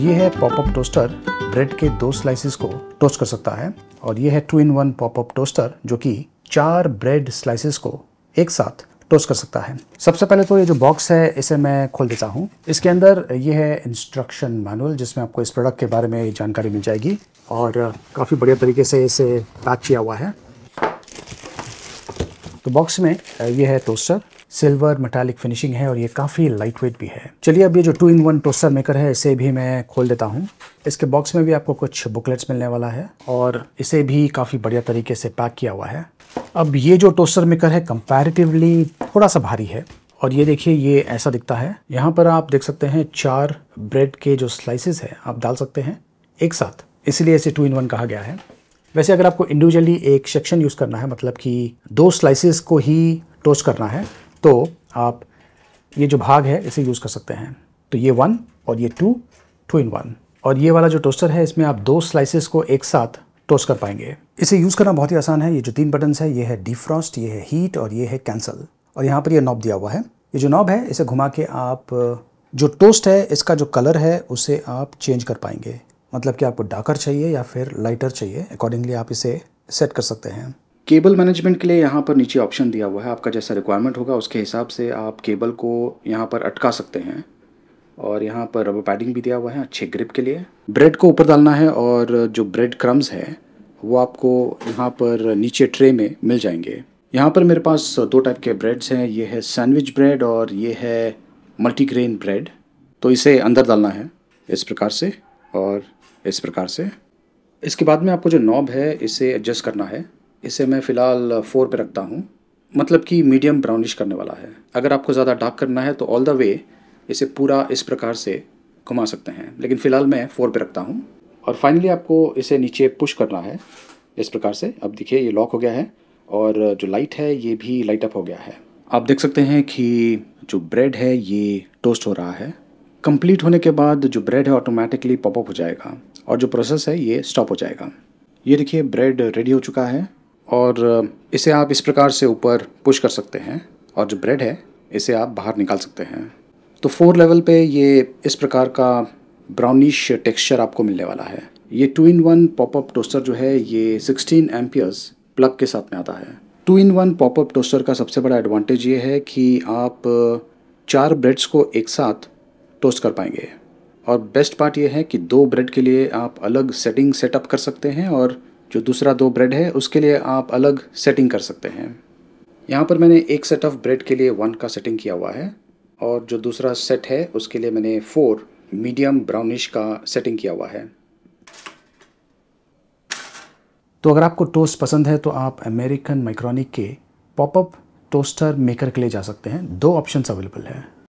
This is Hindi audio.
ये है पॉपअप टोस्टर ब्रेड के दो स्लाइसिस को टोस्ट कर सकता है और ये है two in one popup toaster जो कि चार ब्रेड स्लाइसिस को एक साथ टोस्ट कर सकता है सबसे पहले तो ये जो बॉक्स है इसे मैं खोल देता हूँ इसके अंदर ये है इंस्ट्रक्शन मैनुअल जिसमें आपको इस प्रोडक्ट के बारे में जानकारी मिल जाएगी और काफ़ी बढ़िया तरीके से इसे पैक किया हुआ है तो बॉक्स में ये है टोस्टर सिल्वर मेटालिक फिनिशिंग है और ये काफ़ी लाइट वेट भी है चलिए अब ये जो two in one toaster maker है इसे भी मैं खोल देता हूँ इसके बॉक्स में भी आपको कुछ बुकलेट्स मिलने वाला है और इसे भी काफ़ी बढ़िया तरीके से पैक किया हुआ है अब ये जो टोस्टर मेकर है कंपेरेटिवली थोड़ा सा भारी है और ये देखिए ये ऐसा दिखता है यहाँ पर आप देख सकते हैं चार ब्रेड के जो स्लाइसिस हैं आप डाल सकते हैं एक साथ इसलिए इसे टू इन वन कहा गया है वैसे अगर आपको इंडिविजुअली एक सेक्शन यूज़ करना है मतलब कि दो स्लाइसिस को ही टोस्ट करना है तो आप ये जो भाग है इसे यूज़ कर सकते हैं तो ये वन और ये टू टू इन वन और ये वाला जो टोस्टर है इसमें आप दो स्लाइसेस को एक साथ टोस्ट कर पाएंगे इसे यूज़ करना बहुत ही आसान है ये जो तीन बटन्स है ये है डिफ्रॉस्ट ये है हीट और ये है कैंसल और यहाँ पर यह नॉब दिया हुआ है ये जो नॉब है इसे घुमा के आप जो टोस्ट है इसका जो कलर है उसे आप चेंज कर पाएंगे मतलब कि आपको डार्कर चाहिए या फिर लाइटर चाहिए अकॉर्डिंगली आप इसे सेट कर सकते हैं केबल मैनेजमेंट के लिए यहाँ पर नीचे ऑप्शन दिया हुआ है आपका जैसा रिक्वायरमेंट होगा उसके हिसाब से आप केबल को यहाँ पर अटका सकते हैं और यहाँ पर रबर पैडिंग भी दिया हुआ है अच्छे ग्रिप के लिए ब्रेड को ऊपर डालना है और जो ब्रेड क्रम्स है वो आपको यहाँ पर नीचे ट्रे में मिल जाएंगे यहाँ पर मेरे पास दो टाइप के ब्रेड्स हैं ये है सैंडविच ब्रेड और ये है मल्टीग्रेन ब्रेड तो इसे अंदर डालना है इस प्रकार से और इस प्रकार से इसके बाद में आपको जो नॉब है इसे एडजस्ट करना है इसे मैं फ़िलहाल फोर पे रखता हूँ मतलब कि मीडियम ब्राउनिश करने वाला है अगर आपको ज़्यादा डार्क करना है तो ऑल द वे इसे पूरा इस प्रकार से घुमा सकते हैं लेकिन फ़िलहाल मैं फोर पे रखता हूँ और फाइनली आपको इसे नीचे पुश करना है इस प्रकार से अब देखिए ये लॉक हो गया है और जो लाइट है ये भी लाइट अप हो गया है आप देख सकते हैं कि जो ब्रेड है ये टोस्ट हो रहा है कंप्लीट होने के बाद जो ब्रेड है ऑटोमेटिकली पॉपअप हो जाएगा और जो प्रोसेस है ये स्टॉप हो जाएगा ये देखिए ब्रेड रेडी हो चुका है और इसे आप इस प्रकार से ऊपर पुश कर सकते हैं और जो ब्रेड है इसे आप बाहर निकाल सकते हैं तो फोर लेवल पे ये इस प्रकार का ब्राउनिश टेक्सचर आपको मिलने वाला है ये two in one popup toaster जो है ये 16 एम्पियर्स प्लग के साथ में आता है two in one popup toaster का सबसे बड़ा एडवांटेज ये है कि आप चार ब्रेड्स को एक साथ टोस्ट कर पाएंगे और बेस्ट पार्ट ये है कि दो ब्रेड के लिए आप अलग सेटिंग सेटअप कर सकते हैं और जो दूसरा दो ब्रेड है उसके लिए आप अलग सेटिंग कर सकते हैं यहाँ पर मैंने एक सेट ऑफ ब्रेड के लिए वन का सेटिंग किया हुआ है और जो दूसरा सेट है उसके लिए मैंने फोर मीडियम ब्राउनिश का सेटिंग किया हुआ है तो अगर आपको टोस्ट पसंद है तो आप अमेरिकन माइक्रोनिक के पॉपअप टोस्टर मेकर के लिए जा सकते हैं दो ऑप्शंस अवेलेबल है